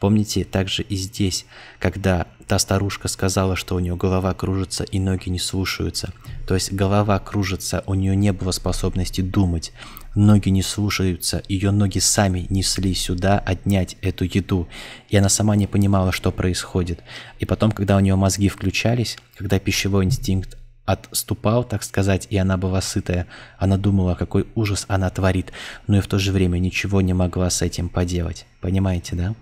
Помните, также и здесь, когда та старушка сказала, что у нее голова кружится и ноги не слушаются. То есть голова кружится, у нее не было способности думать. Ноги не слушаются, ее ноги сами несли сюда отнять эту еду. И она сама не понимала, что происходит. И потом, когда у нее мозги включались, когда пищевой инстинкт отступал, так сказать, и она была сытая. Она думала, какой ужас она творит, но и в то же время ничего не могла с этим поделать. Понимаете, да?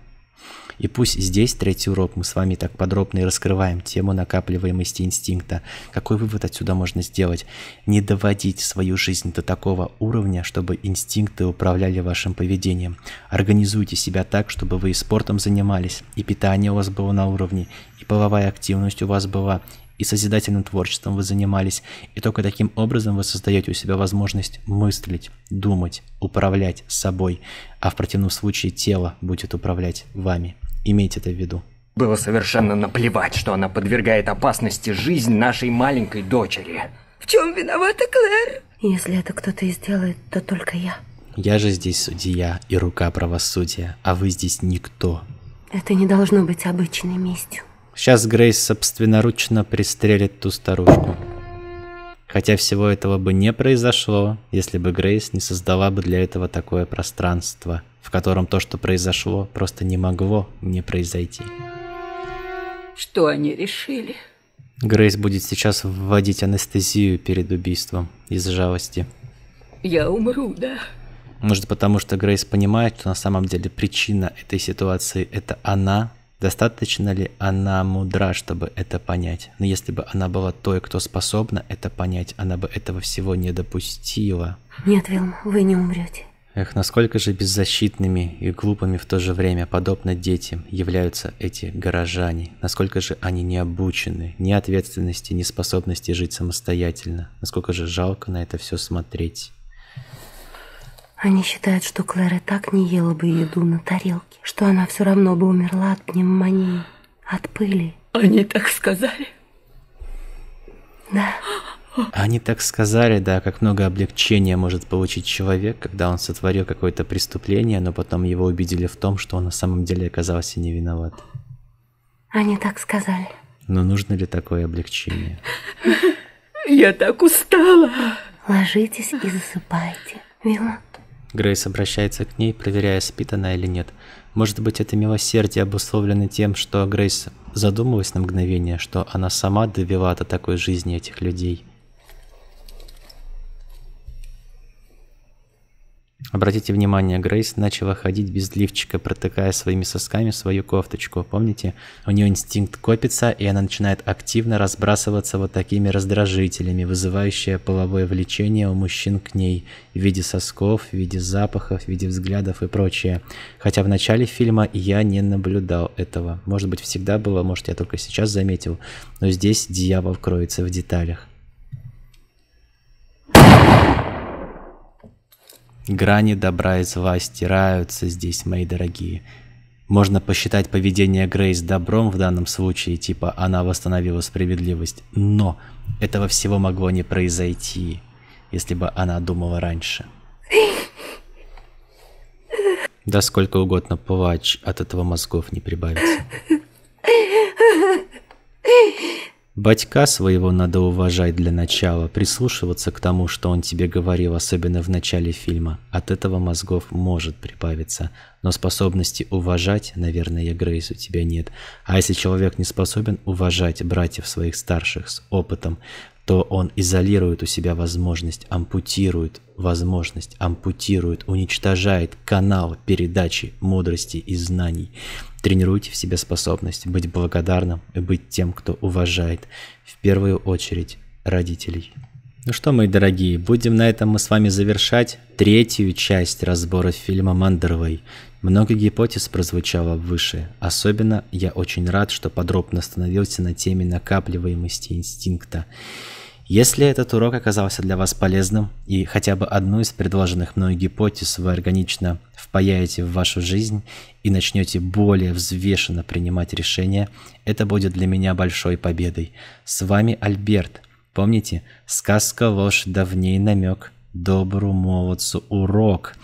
И пусть здесь третий урок мы с вами так подробно и раскрываем тему накапливаемости инстинкта. Какой вывод отсюда можно сделать? Не доводить свою жизнь до такого уровня, чтобы инстинкты управляли вашим поведением. Организуйте себя так, чтобы вы и спортом занимались, и питание у вас было на уровне, и половая активность у вас была, и созидательным творчеством вы занимались, и только таким образом вы создаете у себя возможность мыслить, думать, управлять собой, а в противном случае тело будет управлять вами. Имейте это в виду. Было совершенно наплевать, что она подвергает опасности жизнь нашей маленькой дочери. В чем виновата Клэр? Если это кто-то и сделает, то только я. Я же здесь судья и рука правосудия, а вы здесь никто. Это не должно быть обычной местью. Сейчас Грейс собственноручно пристрелит ту старушку. Хотя всего этого бы не произошло, если бы Грейс не создала бы для этого такое пространство, в котором то, что произошло, просто не могло не произойти. Что они решили? Грейс будет сейчас вводить анестезию перед убийством из жалости. Я умру, да? Может потому, что Грейс понимает, что на самом деле причина этой ситуации – это она, Достаточно ли она мудра, чтобы это понять? Но ну, если бы она была той, кто способна это понять, она бы этого всего не допустила. Нет, Вилм, вы не умрете. Эх, насколько же беззащитными и глупыми в то же время, подобно детям, являются эти горожане. Насколько же они не обучены, ни ответственности, ни способности жить самостоятельно. Насколько же жалко на это все смотреть. Они считают, что Клэр и так не ела бы еду на тарелке, что она все равно бы умерла от пневмонии, от пыли. Они так сказали? Да. Они так сказали, да, как много облегчения может получить человек, когда он сотворил какое-то преступление, но потом его убедили в том, что он на самом деле оказался не виноват. Они так сказали. Но нужно ли такое облегчение? Я так устала. Ложитесь и засыпайте. Вилла, Грейс обращается к ней, проверяя, спит она или нет. Может быть, это милосердие обусловлено тем, что Грейс задумалась на мгновение, что она сама довела до такой жизни этих людей. Обратите внимание, Грейс начала ходить без лифчика, протыкая своими сосками свою кофточку. Помните? У нее инстинкт копится, и она начинает активно разбрасываться вот такими раздражителями, вызывающие половое влечение у мужчин к ней в виде сосков, в виде запахов, в виде взглядов и прочее. Хотя в начале фильма я не наблюдал этого. Может быть, всегда было, может, я только сейчас заметил, но здесь дьявол кроется в деталях. Грани добра и зла стираются здесь, мои дорогие. Можно посчитать поведение Грейс добром в данном случае, типа она восстановила справедливость, но этого всего могло не произойти, если бы она думала раньше. Да сколько угодно плачь, от этого мозгов не прибавится. Батька своего надо уважать для начала, прислушиваться к тому, что он тебе говорил, особенно в начале фильма. От этого мозгов может прибавиться, но способности уважать, наверное, Грейс, у тебя нет. А если человек не способен уважать братьев своих старших с опытом, что он изолирует у себя возможность, ампутирует возможность, ампутирует, уничтожает канал передачи мудрости и знаний. Тренируйте в себе способность быть благодарным и быть тем, кто уважает, в первую очередь, родителей. Ну что, мои дорогие, будем на этом мы с вами завершать третью часть разбора фильма Мандервей. Много гипотез прозвучало выше. Особенно я очень рад, что подробно остановился на теме накапливаемости инстинкта. Если этот урок оказался для вас полезным и хотя бы одну из предложенных мной гипотез вы органично впаяете в вашу жизнь и начнете более взвешенно принимать решения, это будет для меня большой победой. С вами Альберт. Помните, сказка ложь давней намек, добру молодцу урок.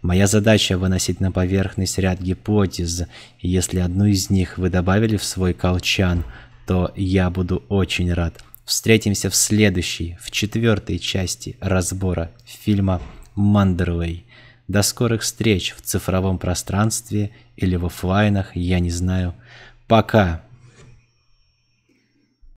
Моя задача выносить на поверхность ряд гипотез, и если одну из них вы добавили в свой колчан, то я буду очень рад – Встретимся в следующей, в четвертой части разбора фильма «Мандерлей». До скорых встреч в цифровом пространстве или в офлайнах, я не знаю. Пока!